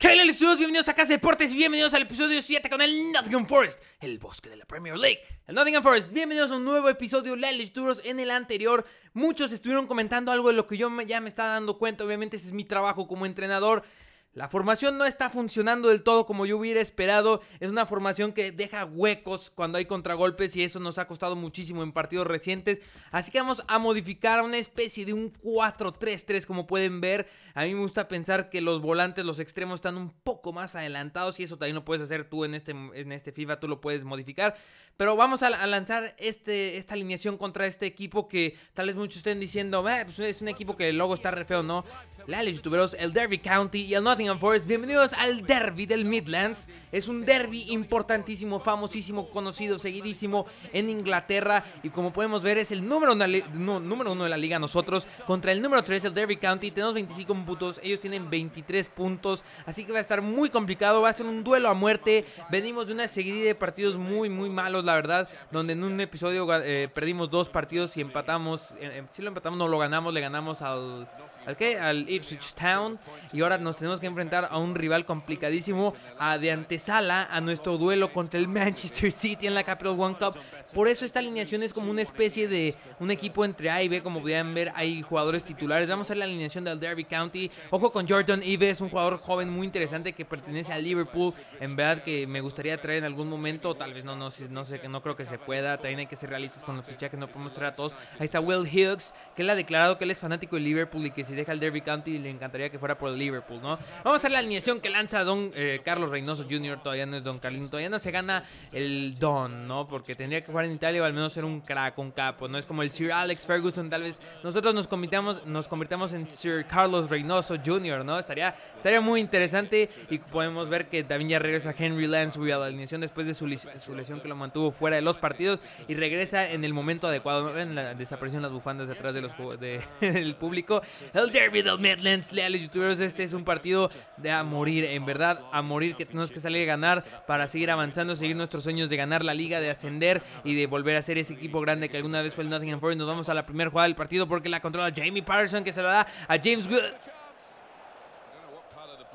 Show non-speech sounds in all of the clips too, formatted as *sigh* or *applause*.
¡Hola, estudios, bienvenidos a Casa Deportes y bienvenidos al episodio 7 con el Nottingham Forest, el bosque de la Premier League. El Nottingham Forest, bienvenidos a un nuevo episodio Lalish Duros. En el anterior, muchos estuvieron comentando algo de lo que yo ya me estaba dando cuenta. Obviamente, ese es mi trabajo como entrenador. La formación no está funcionando del todo como yo hubiera esperado. Es una formación que deja huecos cuando hay contragolpes y eso nos ha costado muchísimo en partidos recientes. Así que vamos a modificar a una especie de un 4-3-3 como pueden ver. A mí me gusta pensar que los volantes, los extremos están un poco más adelantados y eso también lo puedes hacer tú en este, en este FIFA, tú lo puedes modificar. Pero vamos a, lanzar este, esta alineación contra este equipo que tal vez muchos estén diciendo, ah, pues es un equipo que el logo está re feo, ¿no? la youtuberos, el Derby County y el Nottingham Forest. Bienvenidos al Derby del Midlands. Es un derby importantísimo, famosísimo, conocido, seguidísimo en Inglaterra. Y como podemos ver, es el número uno, de la liga nosotros contra el número 3, el Derby County. Tenemos 25 puntos, ellos tienen 23 puntos. Así que va a estar muy complicado, va a ser un duelo a muerte. Venimos de una seguidilla de partidos muy, muy malos, la verdad. Donde en un episodio eh, perdimos dos partidos y empatamos. Eh, eh, si lo empatamos, no lo ganamos, le ganamos al. ¿Al qué? Al Town. Y ahora nos tenemos que enfrentar a un rival complicadísimo a de antesala a nuestro duelo contra el Manchester City en la Capital One Cup. Por eso esta alineación es como una especie de un equipo entre A y B. Como podrían ver, hay jugadores titulares. Vamos a ver la alineación del Derby County. Ojo con Jordan Ives, un jugador joven muy interesante que pertenece al Liverpool. En verdad que me gustaría traer en algún momento. Tal vez no, no, no sé, no creo que se pueda. También hay que ser realistas con los fichajes, no podemos traer a todos. Ahí está Will Hughes, que él ha declarado que él es fanático de Liverpool y que si deja el Derby County y le encantaría que fuera por Liverpool, ¿no? Vamos a la alineación que lanza Don eh, Carlos Reynoso Jr., todavía no es Don Carlin, todavía no se gana el Don, ¿no? Porque tendría que jugar en Italia o al menos ser un crack, un capo, ¿no? Es como el Sir Alex Ferguson, tal vez nosotros nos convirtamos, nos convirtamos en Sir Carlos Reynoso Jr., ¿no? Estaría, estaría muy interesante y podemos ver que también ya regresa Henry Lansbury a la alineación después de su, lesión que lo mantuvo fuera de los partidos y regresa en el momento adecuado, ¿no? En la desaparición las bufandas detrás de los, de, *laughs* del público. El derby del Deadlands, leales youtubers, este es un partido de a morir, en verdad, a morir, que tenemos que salir a ganar para seguir avanzando, seguir nuestros sueños de ganar la liga, de ascender y de volver a ser ese equipo grande que alguna vez fue el Nottingham Forest. Nos vamos a la primera jugada del partido porque la controla Jamie Patterson, que se la da a James Wood.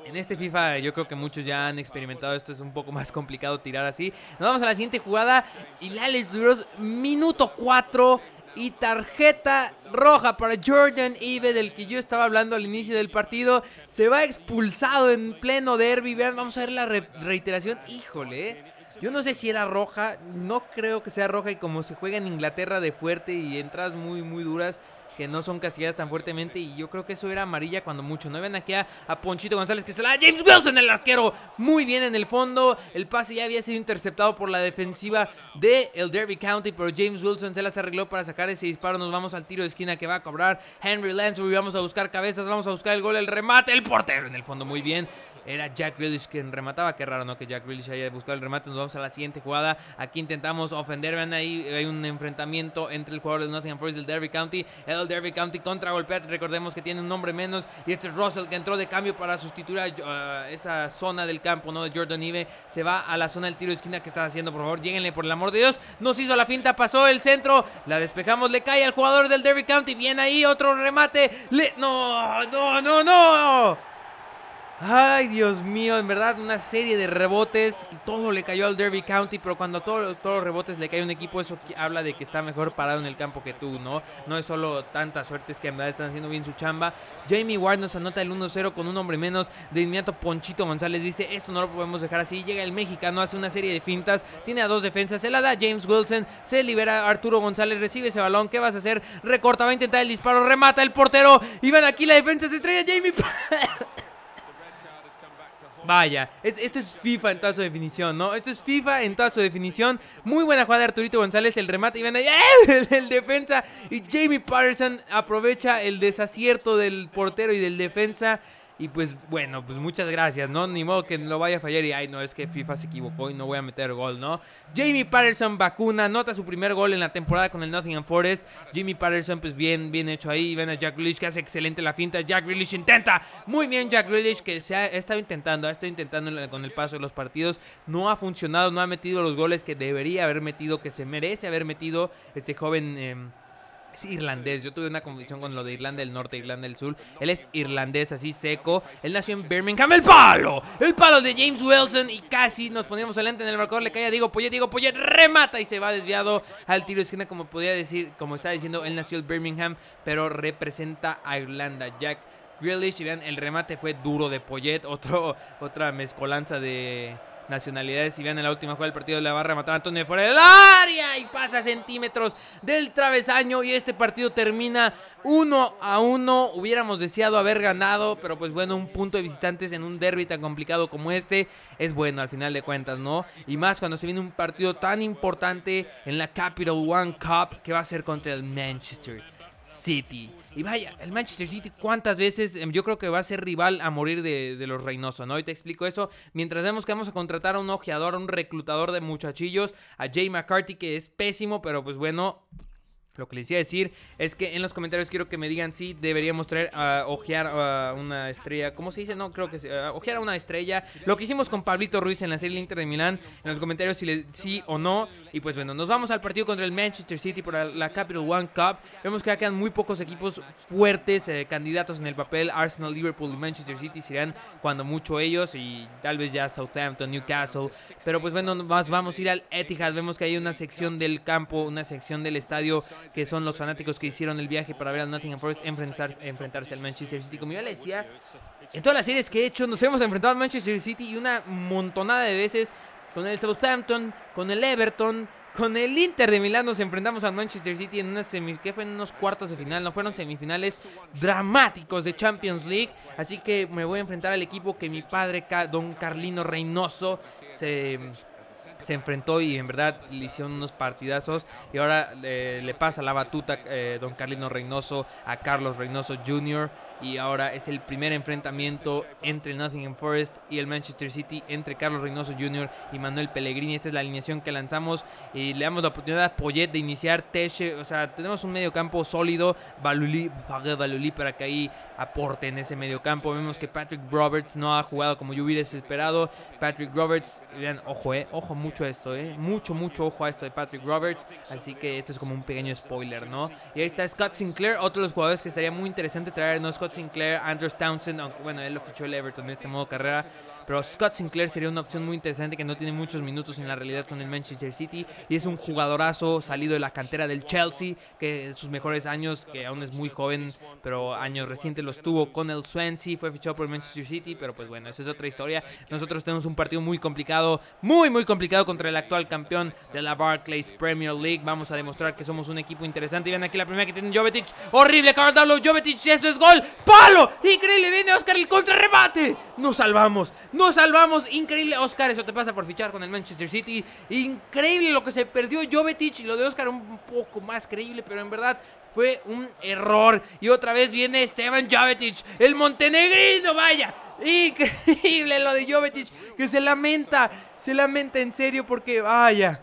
En este FIFA yo creo que muchos ya han experimentado esto, es un poco más complicado tirar así. Nos vamos a la siguiente jugada y leales, youtubers, minuto 4 y tarjeta roja para Jordan Ibe, del que yo estaba hablando al inicio del partido. Se va expulsado en pleno derby. Vean, vamos a ver la reiteración. Híjole, ¿eh? Yo no sé si era roja, no creo que sea roja y como se juega en Inglaterra de fuerte y entradas muy muy duras, que no son castigadas tan fuertemente. Y yo creo que eso era amarilla cuando mucho. No ven aquí a, Ponchito González que se la James Wilson, el arquero. Muy bien en el fondo. El pase ya había sido interceptado por la defensiva de el Derby County. Pero James Wilson se las arregló para sacar ese disparo. Nos vamos al tiro de esquina que va a cobrar Henry Lansbury. Vamos a buscar cabezas, vamos a buscar el gol, el remate, el portero en el fondo. Muy bien. Era Jack Grealish quien remataba. Qué raro, ¿no? Que Jack Grealish haya buscado el remate. Nos vamos a la siguiente jugada. Aquí intentamos ofender. Vean ahí, hay un enfrentamiento entre el jugador del Nottingham Forest del Derby County. El Derby County contra golpear. Recordemos que tiene un nombre menos. Y este es Russell que entró de cambio para sustituir a uh, esa zona del campo, ¿no? de Jordan Ive se va a la zona del tiro de esquina que está haciendo. Por favor, lléguenle, por el amor de Dios. Nos hizo la finta, pasó el centro. La despejamos, le cae al jugador del Derby County. Viene ahí otro remate. Le... No, no, no, no. Ay, Dios mío, en verdad, una serie de rebotes. Todo le cayó al Derby County, pero cuando todos los rebotes le cae a un equipo, eso habla de que está mejor parado en el campo que tú, ¿no? No es solo tanta suerte, es que en verdad están haciendo bien su chamba. Jamie Ward nos anota el 1-0 con un hombre menos. De inmediato, Ponchito González dice: Esto no lo podemos dejar así. Llega el mexicano, hace una serie de fintas, tiene a dos defensas, se la da James Wilson, se libera Arturo González, recibe ese balón. ¿Qué vas a hacer? Recorta, va a intentar el disparo, remata el portero. Y van aquí la defensa, se estrella Jamie. *laughs* Vaya, esto es FIFA en toda su definición, ¿no? Esto es FIFA en toda su definición. Muy buena jugada de Arturito González, el remate y ven ahí, *laughs* el, defensa. Y Jamie Patterson aprovecha el desacierto del portero y del defensa y pues bueno, pues muchas gracias, ¿no? Ni modo que lo vaya a fallar y ay, no, es que FIFA se equivocó y no voy a meter gol, ¿no? Jamie Patterson vacuna, nota su primer gol en la temporada con el Nottingham Forest. Jamie Patterson, pues bien, bien hecho ahí. Ven a Jack Grealish que hace excelente la finta. Jack Grealish intenta, muy bien Jack Grealish que se ha estado intentando, ha estado intentando con el paso de los partidos. No ha funcionado, no ha metido los goles que debería haber metido, que se merece haber metido este joven. Em, es irlandés. Yo tuve una convicción con lo de Irlanda del Norte, Irlanda del Sur. Él es irlandés, así seco. Él nació en Birmingham. ¡El palo! El palo de James Wilson. Y casi nos poníamos delante en el marcador. Le caía, digo, Diego Poyet. Diego Poyet remata y se va desviado al tiro de esquina. Como podía decir, como estaba diciendo, él nació en Birmingham, pero representa a Irlanda. Jack Grealish. Y vean, el remate fue duro de Poyet. Otro, otra mezcolanza de nacionalidades. Si bien en la última jugada del partido, de la va a fuera del área y pasa centímetros del travesaño. Y este partido termina uno a uno, Hubiéramos deseado haber ganado, pero pues bueno, un punto de visitantes en un derby tan complicado como este es bueno al final de cuentas, ¿no? Y más cuando se viene un partido tan importante en la Capital One Cup que va a ser contra el Manchester. City. Y vaya, el Manchester City, ¿cuántas veces? Em, yo creo que va a ser rival a morir de, los Reynoso, ¿no? Y te explico eso. Mientras vemos que vamos a contratar a un ojeador, a un reclutador de muchachillos, a Jay McCarthy, que es pésimo, pero pues bueno, lo que les iba a decir es que en los comentarios quiero que me digan si deberíamos traer a ojear a una estrella. ¿Cómo se dice? No, creo que uh, ojear a una estrella. Lo que hicimos con Pablito Ruiz en la serie Inter de Milán. En los comentarios si sí o no. Y pues bueno, nos vamos al partido contra el Manchester City por la, Capital One Cup. Vemos que ya quedan muy pocos equipos fuertes, eh, candidatos en el papel. Arsenal, Liverpool y Manchester City serán cuando mucho ellos. Y tal vez ya Southampton, Newcastle. Pero pues bueno, más vamos a ir al Etihad. Vemos que hay una sección del campo, una sección del estadio que son los fanáticos que hicieron el viaje para ver a Nottingham Forest enfrentarse, enfrentarse al Manchester City. Como yo le decía, en todas las series que he hecho nos hemos enfrentado al Manchester City y una montonada de veces con el Southampton, con el Everton, con el Inter de Milán nos enfrentamos al Manchester City en una semi que fue en unos cuartos de final, no fueron semifinales dramáticos de Champions League, así que me voy a enfrentar al equipo que mi padre Don Carlino Reynoso se se enfrentó y en verdad le hicieron unos partidazos. Y ahora eh, le pasa la batuta eh, don Carlino Reynoso a Carlos Reynoso Jr. Y ahora es el primer enfrentamiento entre Nottingham Forest y el Manchester City, entre Carlos Reynoso Jr. y Manuel Pellegrini. Esta es la alineación que lanzamos y le damos la oportunidad a Poyet de iniciar. o sea, tenemos un medio campo sólido. Balulí, Balulí para que ahí aporte en ese medio campo. Vemos que Patrick Roberts no ha jugado como yo hubiera esperado. Patrick Roberts, ojo, eh, ojo mucho esto, ¿eh? Mucho, mucho ojo a esto de Patrick Roberts. Así que esto es como un pequeño spoiler, ¿no? Y ahí está Scott Sinclair, otro de los jugadores que estaría muy interesante traer, ¿no? Scott Sinclair, Andrew Townsend, aunque bueno, él lo fichó el Everton en este modo carrera. Pero Scott Sinclair sería una opción muy interesante que no tiene muchos minutos en la realidad con el Manchester City y es un jugadorazo salido de la cantera del Chelsea que sus mejores años, que aún es muy joven, pero años recientes los tuvo con el Swansea, fue fichado por el Manchester City, pero pues bueno, esa es otra historia. Nosotros tenemos un partido muy complicado, muy muy complicado contra el actual campeón de la Barclays Premier League. Vamos a demostrar que somos un equipo interesante. Y ven aquí la primera que tiene Jovetic. Horrible, Carlos Jovetic, eso es gol. ¡Palo! Increíble, viene Oscar el contrarremate. Nos salvamos. Nos salvamos. Increíble, Oscar. Eso te pasa por fichar con el Manchester City. Increíble lo que se perdió Jovetic. Y lo de Oscar un poco más creíble, pero en verdad fue un error. Y otra vez viene Esteban Jovetic, el montenegrino, vaya. Increíble lo de Jovetic, que se lamenta, se lamenta en serio porque vaya.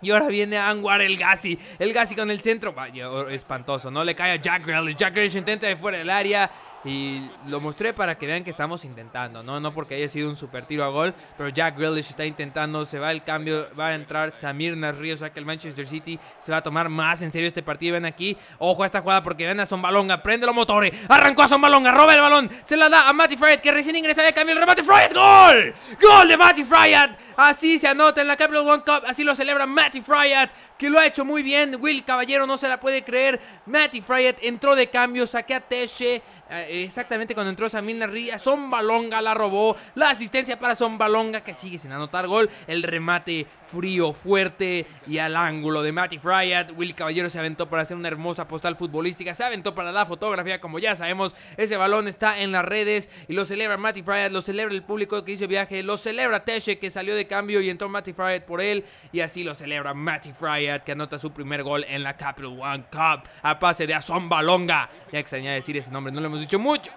Y ahora viene Anguar el Gassi. El Gassi con el centro. Vaya, espantoso. No le cae a Jack Grealish. Jack Grealish intenta de fuera del área. Y lo mostré para que vean que estamos intentando, ¿no? No porque haya sido un super tiro a gol, pero Jack Grealish está intentando, se va el cambio, va a entrar Samir Nasri, o sea que el Manchester City se va a tomar más en serio este partido. Ven aquí, ojo a esta jugada porque ven a Zombalonga, prende los motores, arrancó a Zombalonga, roba el balón, se la da a Matty Fryatt que recién ingresa de cambio, el remate ¡gol! ¡Gol de Matty Fryett! Así se anota en la Capital One Cup, así lo celebra Matty Fryett, que lo ha hecho muy bien, Will Caballero no se la puede creer, Matty Fryett entró de cambio, saqué a Teshe. Eh, exactamente cuando entró Samir son Zombalonga la robó, la asistencia para Zombalonga que sigue sin anotar gol, el remate frío, fuerte y al ángulo de Matty Fryatt Will Caballero se aventó para hacer una hermosa postal futbolística, se aventó para la fotografía, como ya sabemos, ese balón está en las redes y lo celebra Matty Fryatt lo celebra el público que hizo viaje, lo celebra Teshe que salió de cambio y entró Matty Fryatt por él y así lo celebra Matty Fryatt que anota su primer gol en la Capital One Cup a pase de Zombalonga, ya extraña decir ese nombre, no lo dicho mucho.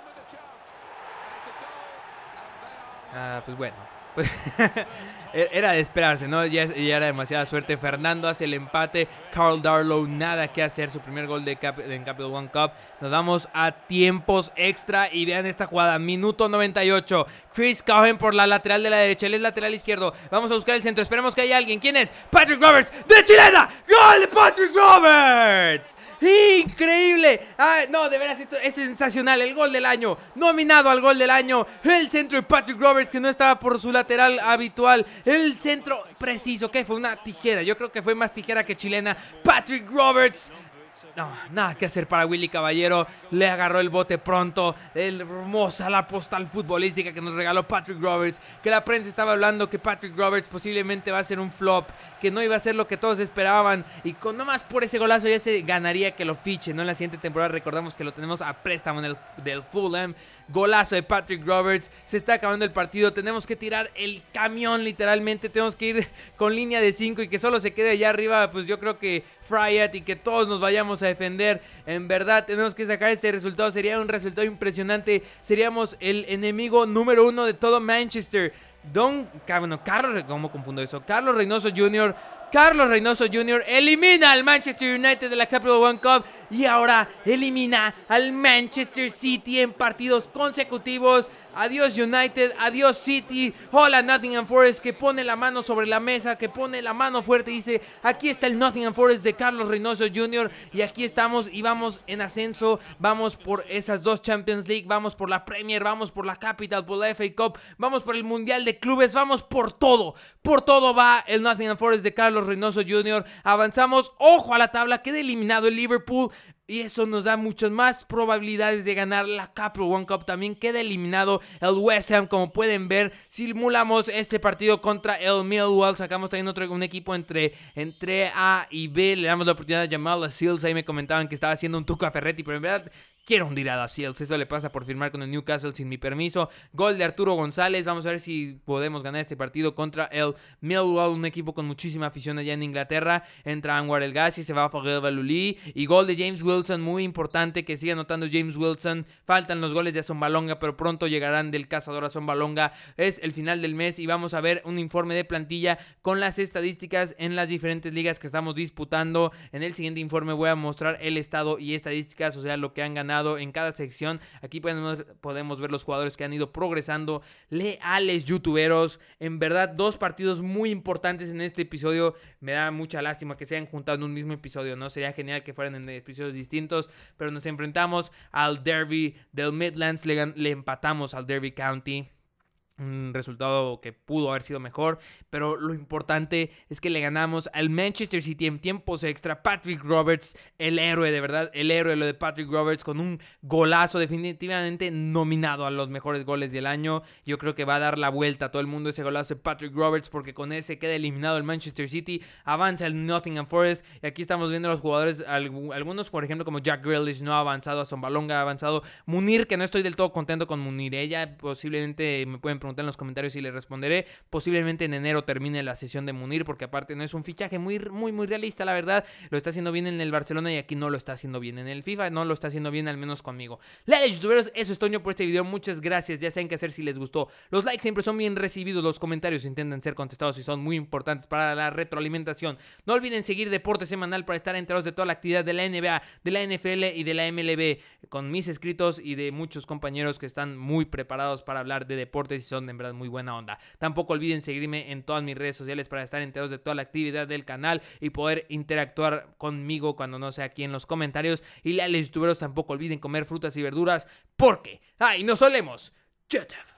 Ah, pues bueno. *laughs* E-, era de esperarse, ¿no? Ya, era demasiada suerte. Fernando hace el empate. Carl Darlow, nada que hacer. Su primer gol de en Capital One Cup. Nos vamos a tiempos extra. Y vean esta jugada. Minuto 98. Chris Cohen por la lateral de la derecha. Él es lateral izquierdo. Vamos a buscar el centro. Esperemos que haya alguien. ¿Quién es? Patrick Roberts de Chilena. ¡Gol de Patrick Roberts! ¡Increíble! Ah, no, de veras, esto es sensacional. El gol del año. Nominado al gol del año. El centro de Patrick Roberts, que no estaba por su lateral habitual. El centro preciso, que fue una tijera. Yo creo que fue más tijera que chilena. Patrick Roberts no, nada que hacer para Willy Caballero. Le agarró el bote pronto. El hermosa la postal futbolística que nos regaló Patrick Roberts. Que la prensa estaba hablando que Patrick Roberts posiblemente va a ser un flop. Que no iba a ser lo que todos esperaban. Y con nomás por ese golazo ya se ganaría que lo fiche. en la siguiente temporada recordamos que lo tenemos a préstamo del Fulham. Golazo de Patrick Roberts. Se está acabando el partido. Tenemos que tirar el camión literalmente. Tenemos que ir con línea de 5 y que solo se quede allá arriba. Pues yo creo que Fryat y que todos nos vayamos a defender. En verdad, tenemos que sacar este resultado. Sería un resultado impresionante. Seríamos el enemigo número uno de todo Manchester. Don, Carlos, ¿cómo confundo eso? Carlos Reynoso Jr. Carlos Reynoso Jr. elimina al Manchester United de la Capital One Cup y ahora elimina al Manchester City en partidos consecutivos. Adiós United, adiós City, hola Nottingham Forest que pone la mano sobre la mesa, que pone la mano fuerte y dice, aquí está el Nottingham Forest de Carlos Reynoso Jr. y aquí estamos y vamos en ascenso, vamos por esas dos Champions League, vamos por la Premier, vamos por la Capital, por la FA Cup, vamos por el Mundial de Clubes, vamos por todo, por todo va el Nottingham Forest de Carlos Reynoso Jr. Avanzamos, ojo a la tabla, queda eliminado el Liverpool, y eso nos da muchas más probabilidades de ganar la Capital One Cup. También queda eliminado el West Ham. Como pueden ver, simulamos este partido contra el Millwall. Sacamos también otro, un equipo entre, entre A y B. Le damos la oportunidad de llamar a Seals. Ahí me comentaban que estaba haciendo un Tuca Ferretti. Pero en verdad Quiero hundir a Da Eso le pasa por firmar con el Newcastle sin mi permiso. Gol de Arturo González. Vamos a ver si podemos ganar este partido contra el Millwall, un equipo con muchísima afición allá en Inglaterra. Entra Anwar El Gassi, se va a Fogel Balulí. Y gol de James Wilson, muy importante que siga anotando James Wilson. Faltan los goles de Azombalonga, pero pronto llegarán del cazador Azombalonga. Es el final del mes y vamos a ver un informe de plantilla con las estadísticas en las diferentes ligas que estamos disputando. En el siguiente informe voy a mostrar el estado y estadísticas, o sea, lo que han ganado en cada sección. Aquí podemos, ver los jugadores que han ido progresando. Leales youtuberos. En verdad, dos partidos muy importantes en este episodio. Me da mucha lástima que se hayan juntado en un mismo episodio, ¿no? Sería genial que fueran en episodios distintos. Pero nos enfrentamos al derby del Midlands. le empatamos al derby county un resultado que pudo haber sido mejor, pero lo importante es que le ganamos al Manchester City en tiempos extra. Patrick Roberts, el héroe de verdad, el héroe lo de Patrick Roberts con un golazo definitivamente nominado a los mejores goles del año. Yo creo que va a dar la vuelta a todo el mundo ese golazo de Patrick Roberts porque con ese queda eliminado el Manchester City, avanza el Nottingham Forest y aquí estamos viendo los jugadores, algunos por ejemplo como Jack Grealish no ha avanzado, a Zombalonga ha avanzado, Munir que no estoy del todo contento con Munir, ella posiblemente me pueden preguntar en los comentarios y les responderé. Posiblemente en enero termine la sesión de Munir, porque aparte no es un fichaje muy, muy, muy realista, la verdad. Lo está haciendo bien en el Barcelona y aquí no lo está haciendo bien. En el FIFA no lo está haciendo bien, al menos conmigo. La de youtuberos, eso es Toño por este video. Muchas gracias. Ya saben qué hacer si les gustó. Los likes siempre son bien recibidos. Los comentarios intentan ser contestados y son muy importantes para la retroalimentación. No olviden seguir Deporte Semanal para estar enterados de toda la actividad de la NBA, de la NFL y de la MLB con mis escritos y de muchos compañeros que están muy preparados para hablar de deportes y son en verdad muy buena onda. Tampoco olviden seguirme en todas mis redes sociales para estar enterados de toda la actividad del canal y poder interactuar conmigo cuando no sea aquí en los comentarios. Y a los youtuberos tampoco olviden comer frutas y verduras porque, ¡ay, no solemos! ¡Chetef!